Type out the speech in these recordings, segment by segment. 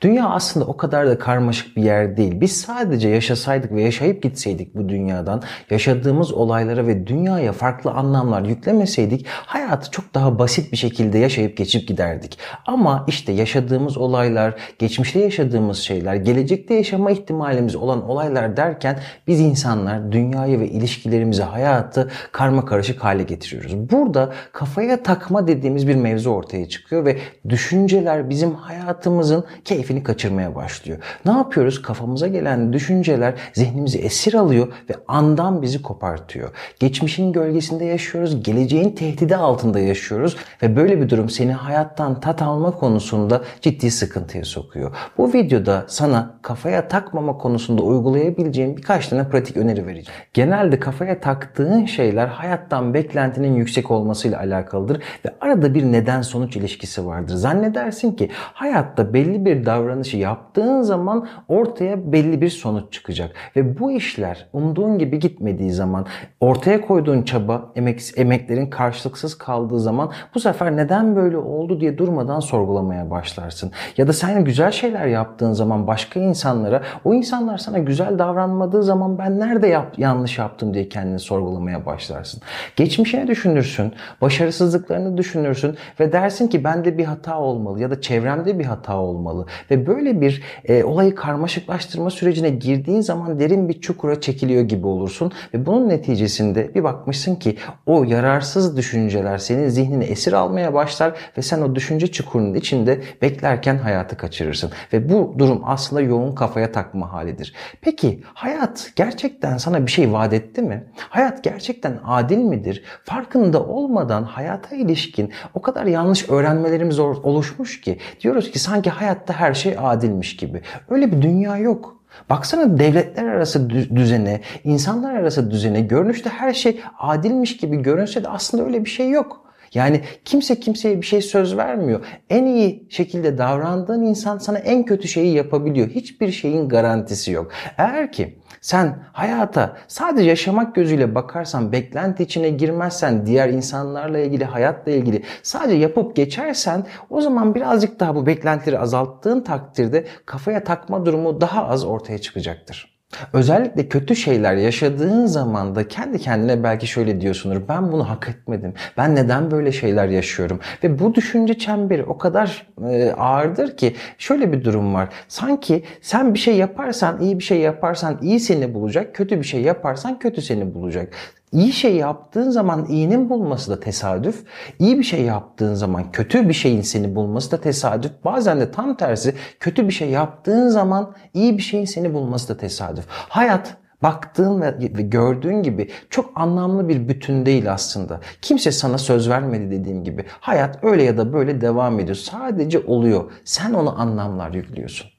Dünya aslında o kadar da karmaşık bir yer değil. Biz sadece yaşasaydık ve yaşayıp gitseydik bu dünyadan, yaşadığımız olaylara ve dünyaya farklı anlamlar yüklemeseydik hayatı çok daha basit bir şekilde yaşayıp geçip giderdik. Ama işte yaşadığımız olaylar, geçmişte yaşadığımız şeyler, gelecekte yaşama ihtimalimiz olan olaylar derken biz insanlar dünyayı ve ilişkilerimizi, hayatı karma karışık hale getiriyoruz. Burada kafaya takma dediğimiz bir mevzu ortaya çıkıyor ve düşünceler bizim hayatımızın keyfini kaçırmaya başlıyor. Ne yapıyoruz? Kafamıza gelen düşünceler zihnimizi esir alıyor ve andan bizi kopartıyor. Geçmişin gölgesinde yaşıyoruz, geleceğin tehdidi altında yaşıyoruz ve böyle bir durum seni hayattan tat alma konusunda ciddi sıkıntıya sokuyor. Bu videoda sana kafaya takmama konusunda uygulayabileceğin birkaç tane pratik öneri vereceğim. Genelde kafaya taktığın şeyler hayattan beklentinin yüksek olmasıyla alakalıdır ve arada bir neden sonuç ilişkisi vardır. Zannedersin ki hayatta belli bir davranışı yaptığın zaman ortaya belli bir sonuç çıkacak. Ve bu işler umduğun gibi gitmediği zaman, ortaya koyduğun çaba, emek, emeklerin karşılıksız kaldığı zaman bu sefer neden böyle oldu diye durmadan sorgulamaya başlarsın. Ya da sen güzel şeyler yaptığın zaman başka insanlara, o insanlar sana güzel davranmadığı zaman ben nerede yap, yanlış yaptım diye kendini sorgulamaya başlarsın. Geçmişini düşünürsün, başarısızlıklarını düşünürsün ve dersin ki bende bir hata olmalı ya da çevremde bir hata olmalı. Ve böyle bir e, olayı karmaşıklaştırma sürecine girdiğin zaman derin bir çukura çekiliyor gibi olursun. Ve bunun neticesinde bir bakmışsın ki o yararsız düşünceler senin zihnini esir almaya başlar ve sen o düşünce çukurunun içinde beklerken hayatı kaçırırsın. Ve bu durum aslında yoğun kafaya takma halidir. Peki hayat gerçekten sana bir şey vaat etti mi? Hayat gerçekten adil midir? Farkında olmadan hayata ilişkin o kadar yanlış öğrenmelerimiz oluşmuş ki diyoruz ki sanki hayatta her her şey adilmiş gibi. Öyle bir dünya yok. Baksana devletler arası düzene, insanlar arası düzene görünüşte her şey adilmiş gibi görünse de aslında öyle bir şey yok. Yani kimse kimseye bir şey söz vermiyor. En iyi şekilde davrandığın insan sana en kötü şeyi yapabiliyor. Hiçbir şeyin garantisi yok. Eğer ki sen hayata sadece yaşamak gözüyle bakarsan, beklenti içine girmezsen, diğer insanlarla ilgili, hayatla ilgili sadece yapıp geçersen o zaman birazcık daha bu beklentileri azalttığın takdirde kafaya takma durumu daha az ortaya çıkacaktır. Özellikle kötü şeyler yaşadığın zaman da kendi kendine belki şöyle diyorsundur. Ben bunu hak etmedim. Ben neden böyle şeyler yaşıyorum? Ve bu düşünce çemberi o kadar e, ağırdır ki şöyle bir durum var. Sanki sen bir şey yaparsan iyi bir şey yaparsan iyi seni bulacak. Kötü bir şey yaparsan kötü seni bulacak. İyi şey yaptığın zaman iyinin bulması da tesadüf. İyi bir şey yaptığın zaman kötü bir şeyin seni bulması da tesadüf. Bazen de tam tersi kötü bir şey yaptığın zaman iyi bir şeyin seni bulması da tesadüf. Hayat baktığın ve gördüğün gibi çok anlamlı bir bütün değil aslında. Kimse sana söz vermedi dediğim gibi. Hayat öyle ya da böyle devam ediyor. Sadece oluyor. Sen ona anlamlar yüklüyorsun.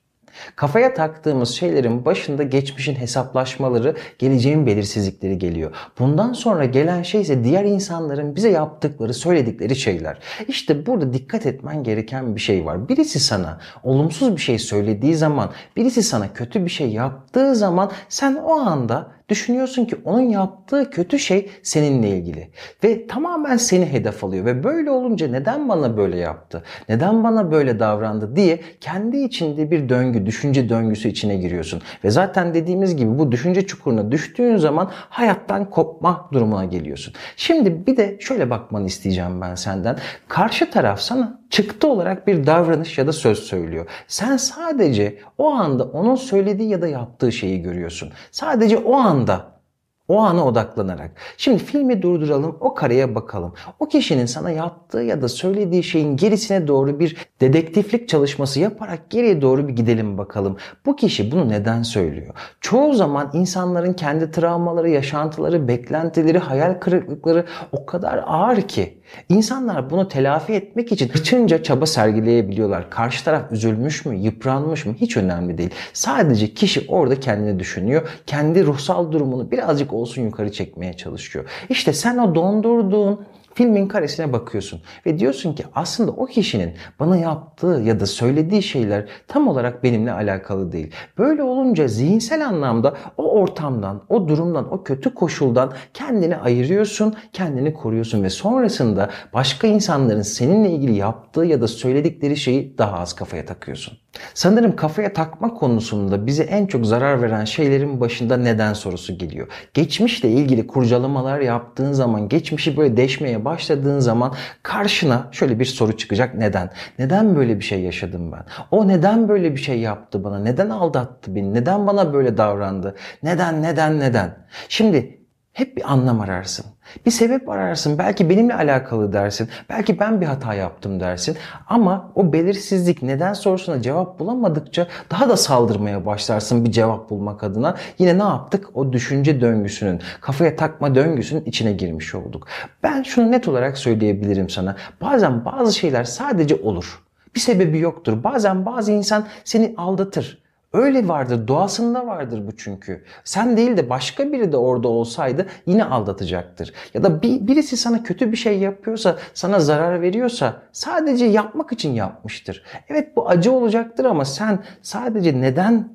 Kafaya taktığımız şeylerin başında geçmişin hesaplaşmaları, geleceğin belirsizlikleri geliyor. Bundan sonra gelen şey ise diğer insanların bize yaptıkları, söyledikleri şeyler. İşte burada dikkat etmen gereken bir şey var. Birisi sana olumsuz bir şey söylediği zaman, birisi sana kötü bir şey yaptığı zaman sen o anda düşünüyorsun ki onun yaptığı kötü şey seninle ilgili. Ve tamamen seni hedef alıyor. Ve böyle olunca neden bana böyle yaptı? Neden bana böyle davrandı diye kendi içinde bir döngü, düşünce döngüsü içine giriyorsun. Ve zaten dediğimiz gibi bu düşünce çukuruna düştüğün zaman hayattan kopma durumuna geliyorsun. Şimdi bir de şöyle bakmanı isteyeceğim ben senden. Karşı taraf sana çıktı olarak bir davranış ya da söz söylüyor. Sen sadece o anda onun söylediği ya da yaptığı şeyi görüyorsun. Sadece o anda o ana odaklanarak. Şimdi filmi durduralım, o kareye bakalım. O kişinin sana yaptığı ya da söylediği şeyin gerisine doğru bir dedektiflik çalışması yaparak geriye doğru bir gidelim bakalım. Bu kişi bunu neden söylüyor? Çoğu zaman insanların kendi travmaları, yaşantıları, beklentileri, hayal kırıklıkları o kadar ağır ki insanlar bunu telafi etmek için hırçınca çaba sergileyebiliyorlar. Karşı taraf üzülmüş mü, yıpranmış mı hiç önemli değil. Sadece kişi orada kendini düşünüyor. Kendi ruhsal durumunu birazcık olsun yukarı çekmeye çalışıyor. İşte sen o dondurduğun filmin karesine bakıyorsun ve diyorsun ki aslında o kişinin bana yaptığı ya da söylediği şeyler tam olarak benimle alakalı değil. Böyle olunca zihinsel anlamda o ortamdan, o durumdan, o kötü koşuldan kendini ayırıyorsun, kendini koruyorsun ve sonrasında başka insanların seninle ilgili yaptığı ya da söyledikleri şeyi daha az kafaya takıyorsun. Sanırım kafaya takma konusunda bize en çok zarar veren şeylerin başında neden sorusu geliyor. Geçmişle ilgili kurcalamalar yaptığın zaman, geçmişi böyle deşmeye başladığın zaman karşına şöyle bir soru çıkacak. Neden? Neden böyle bir şey yaşadım ben? O neden böyle bir şey yaptı bana? Neden aldattı beni? Neden bana böyle davrandı? Neden, neden, neden? Şimdi hep bir anlam ararsın. Bir sebep ararsın. Belki benimle alakalı dersin. Belki ben bir hata yaptım dersin. Ama o belirsizlik neden sorusuna cevap bulamadıkça daha da saldırmaya başlarsın bir cevap bulmak adına. Yine ne yaptık? O düşünce döngüsünün, kafaya takma döngüsünün içine girmiş olduk. Ben şunu net olarak söyleyebilirim sana. Bazen bazı şeyler sadece olur. Bir sebebi yoktur. Bazen bazı insan seni aldatır. Öyle vardır, doğasında vardır bu çünkü. Sen değil de başka biri de orada olsaydı yine aldatacaktır. Ya da bir, birisi sana kötü bir şey yapıyorsa, sana zarar veriyorsa sadece yapmak için yapmıştır. Evet bu acı olacaktır ama sen sadece neden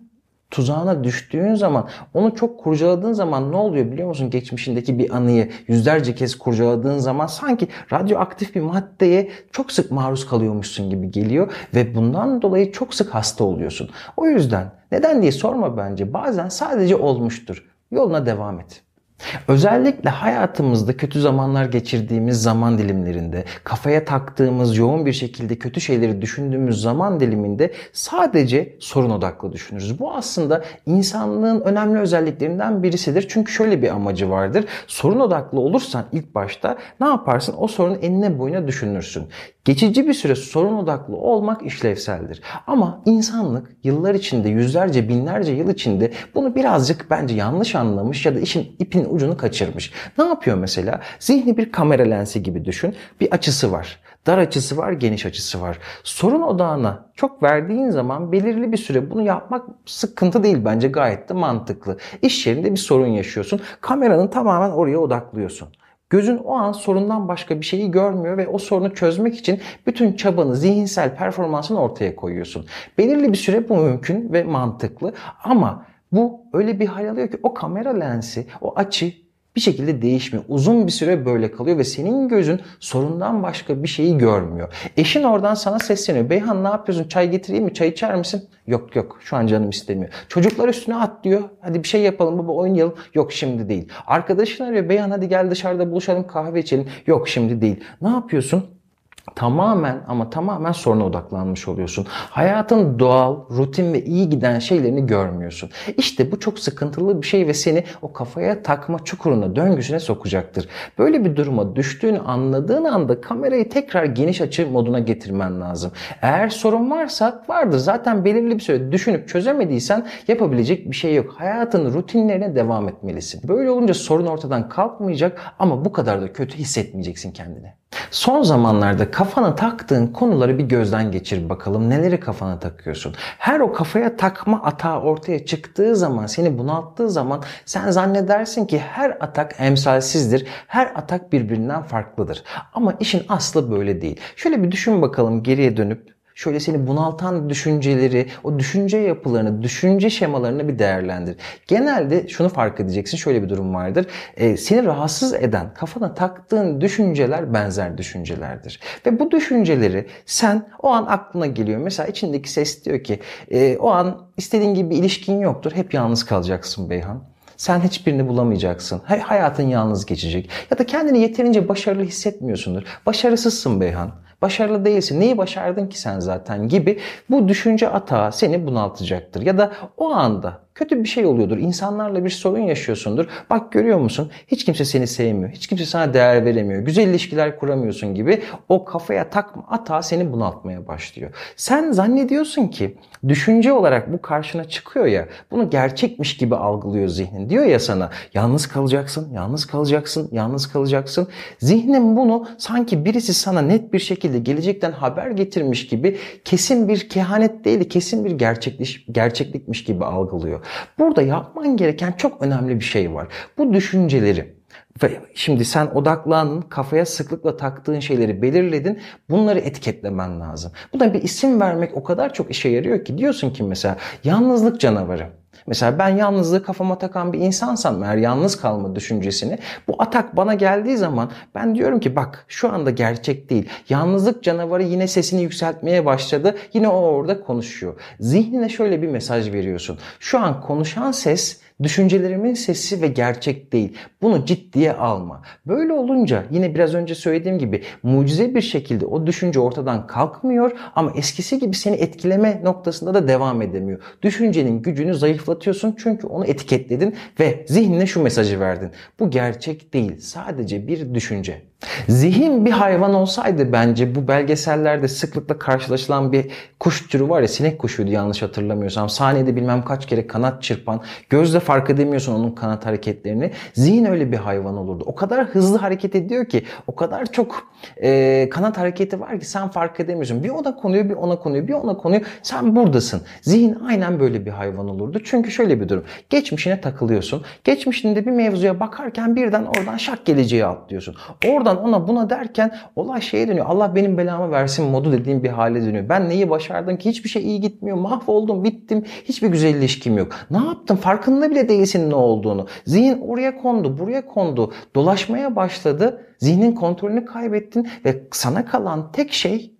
tuzağına düştüğün zaman onu çok kurcaladığın zaman ne oluyor biliyor musun? Geçmişindeki bir anıyı yüzlerce kez kurcaladığın zaman sanki radyoaktif bir maddeye çok sık maruz kalıyormuşsun gibi geliyor ve bundan dolayı çok sık hasta oluyorsun. O yüzden neden diye sorma bence. Bazen sadece olmuştur. Yoluna devam et. Özellikle hayatımızda kötü zamanlar geçirdiğimiz zaman dilimlerinde, kafaya taktığımız yoğun bir şekilde kötü şeyleri düşündüğümüz zaman diliminde sadece sorun odaklı düşünürüz. Bu aslında insanlığın önemli özelliklerinden birisidir. Çünkü şöyle bir amacı vardır. Sorun odaklı olursan ilk başta ne yaparsın? O sorunun enine boyuna düşünürsün. Geçici bir süre sorun odaklı olmak işlevseldir. Ama insanlık yıllar içinde, yüzlerce, binlerce yıl içinde bunu birazcık bence yanlış anlamış ya da işin ipin ucunu kaçırmış. Ne yapıyor mesela? Zihni bir kamera lensi gibi düşün. Bir açısı var. Dar açısı var, geniş açısı var. Sorun odağına çok verdiğin zaman belirli bir süre bunu yapmak sıkıntı değil bence gayet de mantıklı. İş yerinde bir sorun yaşıyorsun. Kameranın tamamen oraya odaklıyorsun. Gözün o an sorundan başka bir şeyi görmüyor ve o sorunu çözmek için bütün çabanı, zihinsel performansını ortaya koyuyorsun. Belirli bir süre bu mümkün ve mantıklı ama bu öyle bir hal alıyor ki o kamera lensi, o açı bir şekilde değişmiyor. Uzun bir süre böyle kalıyor ve senin gözün sorundan başka bir şeyi görmüyor. Eşin oradan sana sesleniyor. Beyhan ne yapıyorsun? Çay getireyim mi? Çay içer misin? Yok yok şu an canım istemiyor. Çocuklar üstüne at diyor. Hadi bir şey yapalım baba oynayalım. Yok şimdi değil. Arkadaşın arıyor. Beyhan hadi gel dışarıda buluşalım kahve içelim. Yok şimdi değil. Ne yapıyorsun? tamamen ama tamamen soruna odaklanmış oluyorsun. Hayatın doğal, rutin ve iyi giden şeylerini görmüyorsun. İşte bu çok sıkıntılı bir şey ve seni o kafaya takma çukuruna, döngüsüne sokacaktır. Böyle bir duruma düştüğünü anladığın anda kamerayı tekrar geniş açı moduna getirmen lazım. Eğer sorun varsa vardır. Zaten belirli bir süre düşünüp çözemediysen yapabilecek bir şey yok. Hayatın rutinlerine devam etmelisin. Böyle olunca sorun ortadan kalkmayacak ama bu kadar da kötü hissetmeyeceksin kendini. Son zamanlarda kafana taktığın konuları bir gözden geçir bakalım. Neleri kafana takıyorsun? Her o kafaya takma atağı ortaya çıktığı zaman, seni bunalttığı zaman sen zannedersin ki her atak emsalsizdir. Her atak birbirinden farklıdır. Ama işin aslı böyle değil. Şöyle bir düşün bakalım geriye dönüp şöyle seni bunaltan düşünceleri, o düşünce yapılarını, düşünce şemalarını bir değerlendir. Genelde şunu fark edeceksin. Şöyle bir durum vardır. E, seni rahatsız eden, kafana taktığın düşünceler benzer düşüncelerdir. Ve bu düşünceleri sen o an aklına geliyor. Mesela içindeki ses diyor ki e, o an istediğin gibi bir ilişkin yoktur. Hep yalnız kalacaksın Beyhan. Sen hiçbirini bulamayacaksın. Hayatın yalnız geçecek. Ya da kendini yeterince başarılı hissetmiyorsundur. Başarısızsın Beyhan. Başarılı değilsin. Neyi başardın ki sen zaten gibi bu düşünce atağı seni bunaltacaktır. Ya da o anda kötü bir şey oluyordur. İnsanlarla bir sorun yaşıyorsundur. Bak görüyor musun? Hiç kimse seni sevmiyor. Hiç kimse sana değer veremiyor. Güzel ilişkiler kuramıyorsun gibi o kafaya takma ata seni bunaltmaya başlıyor. Sen zannediyorsun ki düşünce olarak bu karşına çıkıyor ya bunu gerçekmiş gibi algılıyor zihnin. Diyor ya sana yalnız kalacaksın, yalnız kalacaksın, yalnız kalacaksın. Zihnin bunu sanki birisi sana net bir şekilde şekilde gelecekten haber getirmiş gibi kesin bir kehanet değil, kesin bir gerçekliş, gerçeklikmiş gibi algılıyor. Burada yapman gereken çok önemli bir şey var. Bu düşünceleri ve şimdi sen odaklandın, kafaya sıklıkla taktığın şeyleri belirledin. Bunları etiketlemen lazım. Buna bir isim vermek o kadar çok işe yarıyor ki diyorsun ki mesela yalnızlık canavarı. Mesela ben yalnızlığı kafama takan bir insansam eğer yalnız kalma düşüncesini bu atak bana geldiği zaman ben diyorum ki bak şu anda gerçek değil. Yalnızlık canavarı yine sesini yükseltmeye başladı. Yine o orada konuşuyor. Zihnine şöyle bir mesaj veriyorsun. Şu an konuşan ses Düşüncelerimin sesi ve gerçek değil. Bunu ciddiye alma. Böyle olunca yine biraz önce söylediğim gibi mucize bir şekilde o düşünce ortadan kalkmıyor ama eskisi gibi seni etkileme noktasında da devam edemiyor. Düşüncenin gücünü zayıflatıyorsun çünkü onu etiketledin ve zihnine şu mesajı verdin. Bu gerçek değil. Sadece bir düşünce. Zihin bir hayvan olsaydı bence bu belgesellerde sıklıkla karşılaşılan bir kuş türü var ya sinek kuşuydu yanlış hatırlamıyorsam. Saniyede bilmem kaç kere kanat çırpan, gözle fark edemiyorsun onun kanat hareketlerini. Zihin öyle bir hayvan olurdu. O kadar hızlı hareket ediyor ki, o kadar çok e, kanat hareketi var ki sen fark edemiyorsun. Bir ona konuyor, bir ona konuyor, bir ona konuyor. Sen buradasın. Zihin aynen böyle bir hayvan olurdu. Çünkü şöyle bir durum. Geçmişine takılıyorsun. Geçmişinde bir mevzuya bakarken birden oradan şak geleceği atlıyorsun. Oradan oradan ona buna derken olay şeye dönüyor. Allah benim belamı versin modu dediğim bir hale dönüyor. Ben neyi başardım ki hiçbir şey iyi gitmiyor. Mahvoldum, bittim. Hiçbir güzel ilişkim yok. Ne yaptım? Farkında bile değilsin ne olduğunu. Zihin oraya kondu, buraya kondu. Dolaşmaya başladı. Zihnin kontrolünü kaybettin ve sana kalan tek şey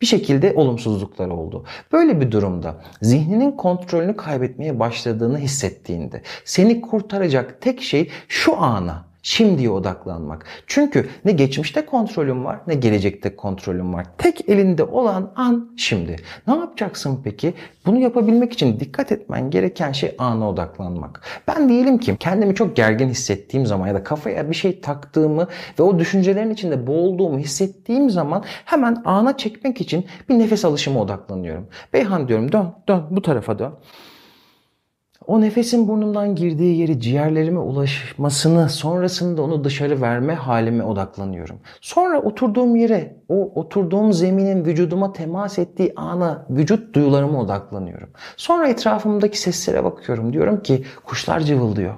bir şekilde olumsuzluklar oldu. Böyle bir durumda zihninin kontrolünü kaybetmeye başladığını hissettiğinde seni kurtaracak tek şey şu ana Şimdiye odaklanmak. Çünkü ne geçmişte kontrolüm var ne gelecekte kontrolüm var. Tek elinde olan an şimdi. Ne yapacaksın peki? Bunu yapabilmek için dikkat etmen gereken şey ana odaklanmak. Ben diyelim ki kendimi çok gergin hissettiğim zaman ya da kafaya bir şey taktığımı ve o düşüncelerin içinde boğulduğumu hissettiğim zaman hemen ana çekmek için bir nefes alışıma odaklanıyorum. Beyhan diyorum dön dön bu tarafa dön. O nefesin burnumdan girdiği yeri ciğerlerime ulaşmasını sonrasında onu dışarı verme halime odaklanıyorum. Sonra oturduğum yere, o oturduğum zeminin vücuduma temas ettiği ana, vücut duyularıma odaklanıyorum. Sonra etrafımdaki seslere bakıyorum. Diyorum ki kuşlar cıvıldıyor.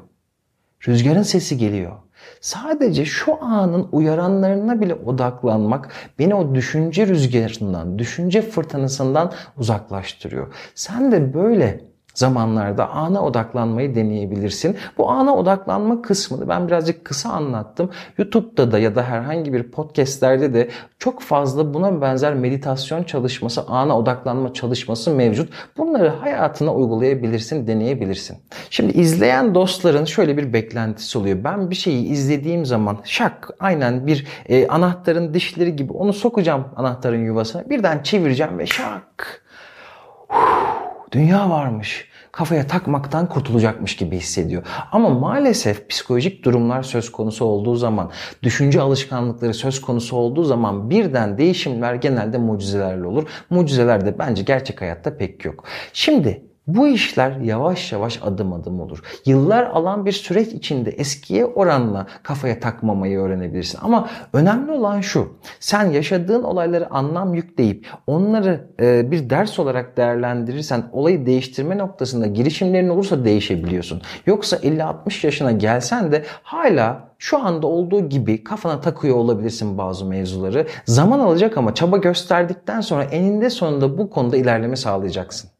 Rüzgarın sesi geliyor. Sadece şu anın uyaranlarına bile odaklanmak beni o düşünce rüzgarından, düşünce fırtınasından uzaklaştırıyor. Sen de böyle zamanlarda ana odaklanmayı deneyebilirsin. Bu ana odaklanma kısmını ben birazcık kısa anlattım. YouTube'da da ya da herhangi bir podcastlerde de çok fazla buna benzer meditasyon çalışması, ana odaklanma çalışması mevcut. Bunları hayatına uygulayabilirsin, deneyebilirsin. Şimdi izleyen dostların şöyle bir beklentisi oluyor. Ben bir şeyi izlediğim zaman şak aynen bir e, anahtarın dişleri gibi onu sokacağım anahtarın yuvasına. Birden çevireceğim ve şak dünya varmış. Kafaya takmaktan kurtulacakmış gibi hissediyor. Ama maalesef psikolojik durumlar söz konusu olduğu zaman, düşünce alışkanlıkları söz konusu olduğu zaman birden değişimler genelde mucizelerle olur. Mucizeler de bence gerçek hayatta pek yok. Şimdi bu işler yavaş yavaş adım adım olur. Yıllar alan bir süreç içinde eskiye oranla kafaya takmamayı öğrenebilirsin. Ama önemli olan şu. Sen yaşadığın olayları anlam yükleyip onları e, bir ders olarak değerlendirirsen olayı değiştirme noktasında girişimlerin olursa değişebiliyorsun. Yoksa 50-60 yaşına gelsen de hala şu anda olduğu gibi kafana takıyor olabilirsin bazı mevzuları. Zaman alacak ama çaba gösterdikten sonra eninde sonunda bu konuda ilerleme sağlayacaksın.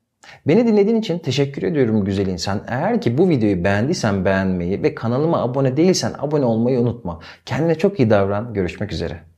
Beni dinlediğin için teşekkür ediyorum güzel insan. Eğer ki bu videoyu beğendiysen beğenmeyi ve kanalıma abone değilsen abone olmayı unutma. Kendine çok iyi davran. Görüşmek üzere.